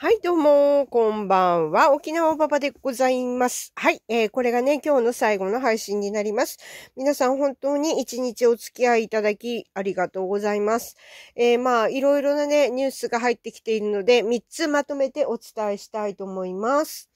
はい、どうも、こんばんは。沖縄パパでございます。はい、えー、これがね、今日の最後の配信になります。皆さん本当に一日お付き合いいただきありがとうございます。えー、まあ、いろいろなね、ニュースが入ってきているので、3つまとめてお伝えしたいと思います。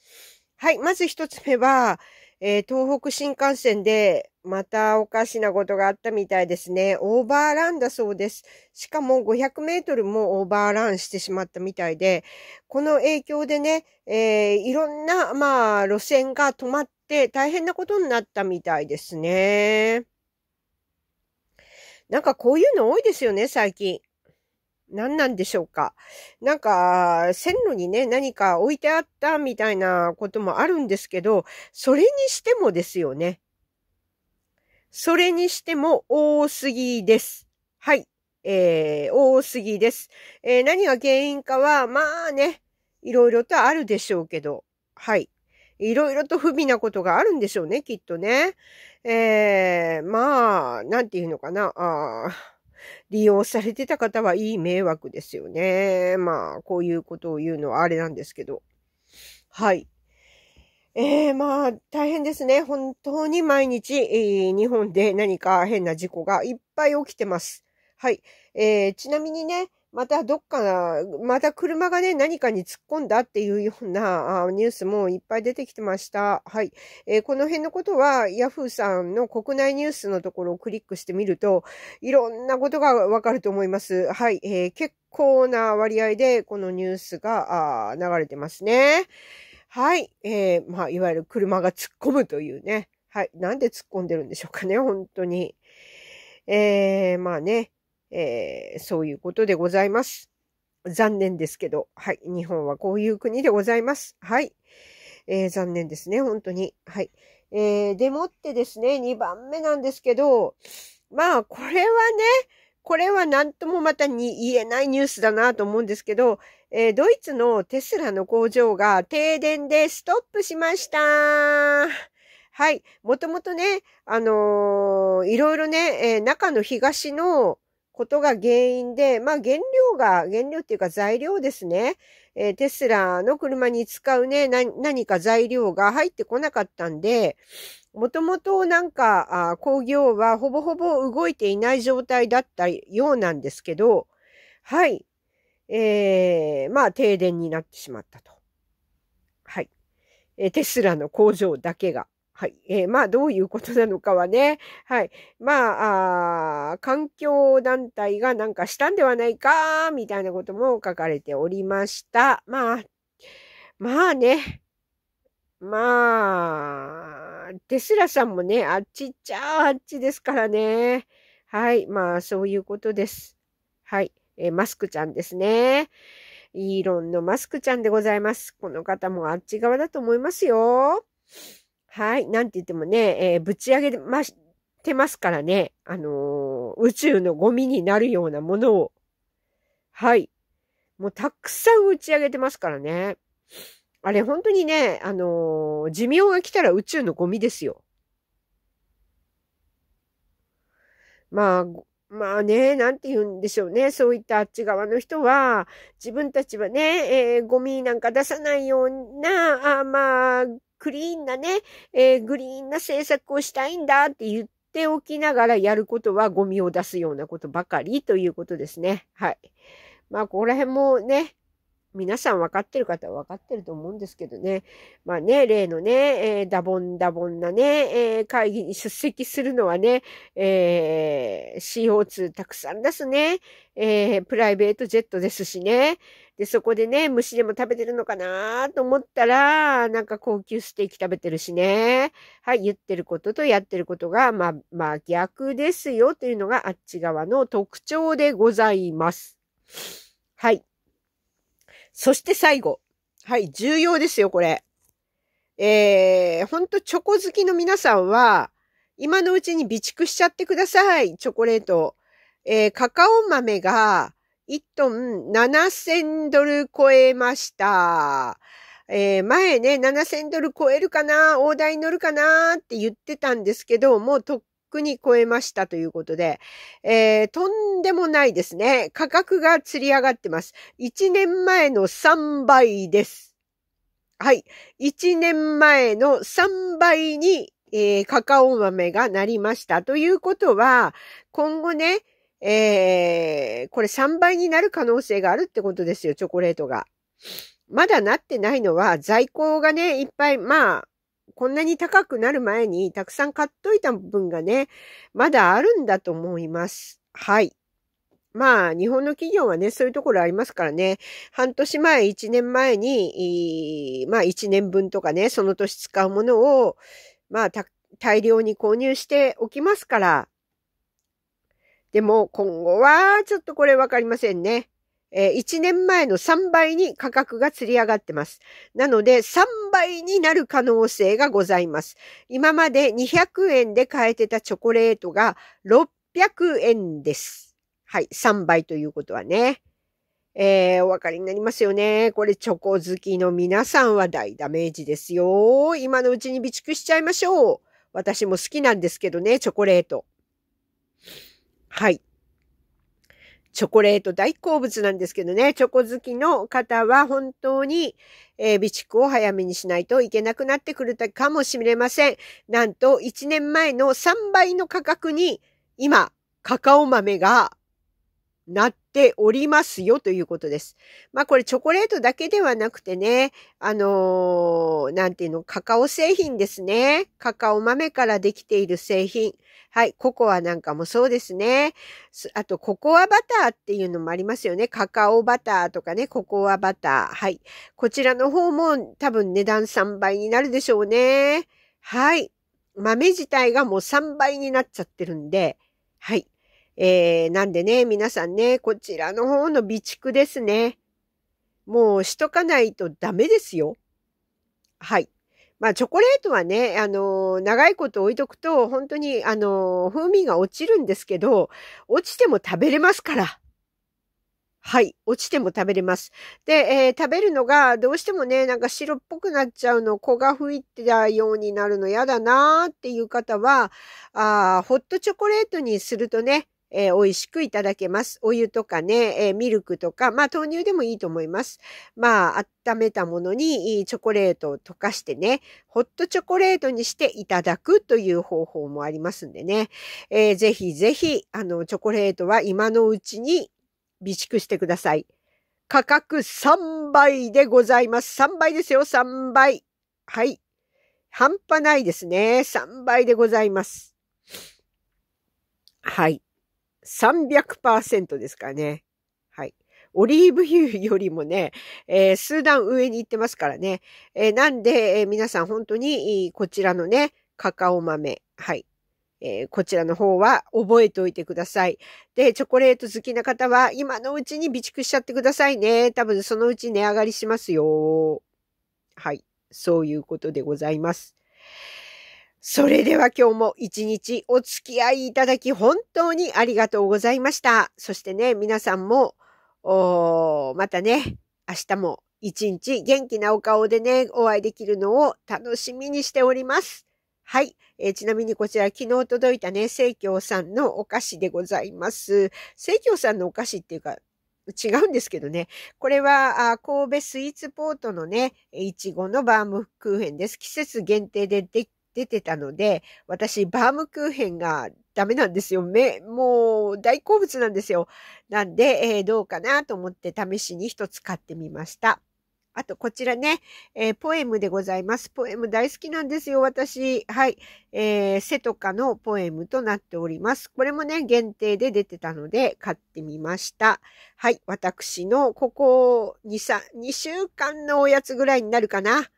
はい、まず1つ目は、えー、東北新幹線でまたおかしなことがあったみたいですね。オーバーランだそうです。しかも500メートルもオーバーランしてしまったみたいで、この影響でね、えー、いろんな、まあ、路線が止まって大変なことになったみたいですね。なんかこういうの多いですよね、最近。何なんでしょうか。なんか、線路にね、何か置いてあったみたいなこともあるんですけど、それにしてもですよね。それにしても多すぎです。はい。えー、多すぎです。えー、何が原因かは、まあね、いろいろとあるでしょうけど、はい。いろいろと不備なことがあるんでしょうね、きっとね。えー、まあ、なんていうのかな。あ利用されてた方はいい迷惑ですよね。まあ、こういうことを言うのはあれなんですけど。はい。ええー、まあ、大変ですね。本当に毎日、えー、日本で何か変な事故がいっぱい起きてます。はい。えー、ちなみにね、またどっか、また車がね、何かに突っ込んだっていうようなニュースもいっぱい出てきてました。はい。えー、この辺のことは、ヤフーさんの国内ニュースのところをクリックしてみると、いろんなことがわかると思います。はい。えー、結構な割合でこのニュースが流れてますね。はい。えー、まあ、いわゆる車が突っ込むというね。はい。なんで突っ込んでるんでしょうかね、本当に。えー、まあね、えー、そういうことでございます。残念ですけど、はい。日本はこういう国でございます。はい。えー、残念ですね、本当に。はい。えー、でもってですね、2番目なんですけど、まあ、これはね、これは何ともまたに言えないニュースだなと思うんですけど、えー、ドイツのテスラの工場が停電でストップしました。はい。もともとね、あのー、いろいろね、えー、中の東のことが原因で、まあ原料が、原料っていうか材料ですね。えー、テスラの車に使うね、何か材料が入ってこなかったんで、もともとなんかあ工業はほぼほぼ動いていない状態だったようなんですけど、はい。えー、まあ停電になってしまったと。はい。えテスラの工場だけが。はい。えー、まあ、どういうことなのかはね。はい。まあ、あ環境団体がなんかしたんではないか、みたいなことも書かれておりました。まあ、まあね。まあ、テスラさんもね、あっちっちゃあっちですからね。はい。まあ、そういうことです。はい。えー、マスクちゃんですね。イーロンのマスクちゃんでございます。この方もあっち側だと思いますよ。はい。なんて言ってもね、えー、ぶち上げまし、てますからね。あのー、宇宙のゴミになるようなものを。はい。もうたくさん打ち上げてますからね。あれ本当にね、あのー、寿命が来たら宇宙のゴミですよ。まあ、まあね、なんて言うんでしょうね。そういったあっち側の人は、自分たちはね、えー、ゴミなんか出さないような、あまあ、クリーンなね、えー、グリーンな政策をしたいんだって言っておきながらやることはゴミを出すようなことばかりということですね。はい。まあ、ここら辺もね、皆さん分かってる方は分かってると思うんですけどね。まあね、例のね、えー、ダボンダボンなね、えー、会議に出席するのはね、えー、CO2 たくさん出すね、えー、プライベートジェットですしね。で、そこでね、虫でも食べてるのかなと思ったら、なんか高級ステーキ食べてるしね。はい、言ってることとやってることが、まあ、まあ逆ですよというのがあっち側の特徴でございます。はい。そして最後。はい、重要ですよ、これ。えー、ほんとチョコ好きの皆さんは、今のうちに備蓄しちゃってください、チョコレート。えー、カカオ豆が1トン7000ドル超えました。えー、前ね、7000ドル超えるかな、大台乗るかなって言ってたんですけど、もうとっくに超えましたということで、えー、とんでもないですね。価格が釣り上がってます。1年前の3倍です。はい。1年前の3倍に、えー、カカオ豆がなりました。ということは、今後ね、えー、これ3倍になる可能性があるってことですよ、チョコレートが。まだなってないのは在庫がね、いっぱい、まあ、こんなに高くなる前にたくさん買っといた分がね、まだあるんだと思います。はい。まあ、日本の企業はね、そういうところありますからね、半年前、一年前に、まあ、一年分とかね、その年使うものを、まあ、大量に購入しておきますから。でも、今後は、ちょっとこれわかりませんね。えー、1年前の3倍に価格が釣り上がってます。なので3倍になる可能性がございます。今まで200円で買えてたチョコレートが600円です。はい、3倍ということはね。えー、お分かりになりますよね。これチョコ好きの皆さんは大ダメージですよ。今のうちに備蓄しちゃいましょう。私も好きなんですけどね、チョコレート。はい。チョコレート大好物なんですけどね、チョコ好きの方は本当に、えー、備蓄を早めにしないといけなくなってくるかもしれません。なんと1年前の3倍の価格に今、カカオ豆がなっておりますよということです。まあこれチョコレートだけではなくてね、あのー、なんていうの、カカオ製品ですね。カカオ豆からできている製品。はい、ココアなんかもそうですね。あと、ココアバターっていうのもありますよね。カカオバターとかね、ココアバター。はい。こちらの方も多分値段3倍になるでしょうね。はい。豆自体がもう3倍になっちゃってるんで、はい。えー、なんでね、皆さんね、こちらの方の備蓄ですね。もうしとかないとダメですよ。はい。まあ、チョコレートはね、あの、長いこと置いとくと、本当に、あの、風味が落ちるんですけど、落ちても食べれますから。はい。落ちても食べれます。で、えー、食べるのが、どうしてもね、なんか白っぽくなっちゃうの、子が吹いてたようになるの嫌だなーっていう方は、あホットチョコレートにするとね、えー、美味しくいただけます。お湯とかね、えー、ミルクとか、まあ豆乳でもいいと思います。まあ、温めたものにチョコレートを溶かしてね、ホットチョコレートにしていただくという方法もありますんでね、えー、ぜひぜひ、あの、チョコレートは今のうちに備蓄してください。価格3倍でございます。3倍ですよ、3倍。はい。半端ないですね。3倍でございます。はい。300%ですからね。はい。オリーブ油よりもね、えー、数段上に行ってますからね。えー、なんで、えー、皆さん本当にこちらのね、カカオ豆、はい。えー、こちらの方は覚えておいてください。で、チョコレート好きな方は今のうちに備蓄しちゃってくださいね。多分そのうち値上がりしますよ。はい。そういうことでございます。それでは今日も一日お付き合いいただき本当にありがとうございました。そしてね、皆さんも、またね、明日も一日元気なお顔でね、お会いできるのを楽しみにしております。はい。えー、ちなみにこちら昨日届いたね、聖教さんのお菓子でございます。聖教さんのお菓子っていうか、違うんですけどね。これは、神戸スイーツポートのね、いちごのバームクーヘンです。季節限定でで出てたので、私、バームクーヘンがダメなんですよ。め、もう大好物なんですよ。なんで、えー、どうかなと思って試しに一つ買ってみました。あと、こちらね、えー、ポエムでございます。ポエム大好きなんですよ、私。はい。えー、セトかのポエムとなっております。これもね、限定で出てたので、買ってみました。はい。私の、ここ2、3、2週間のおやつぐらいになるかな。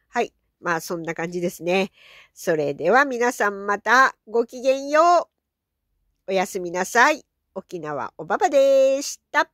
まあそんな感じですね。それでは皆さんまたごきげんよう。おやすみなさい。沖縄おばばでした。